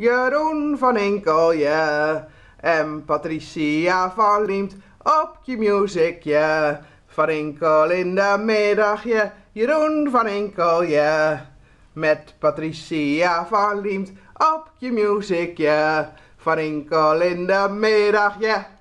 Jeroen van ja, en Patricia van op je muziekje Van Enkel in de middagje, Jeroen van ja, Met Patricia van op je musicje. Van Enkel in de middagje.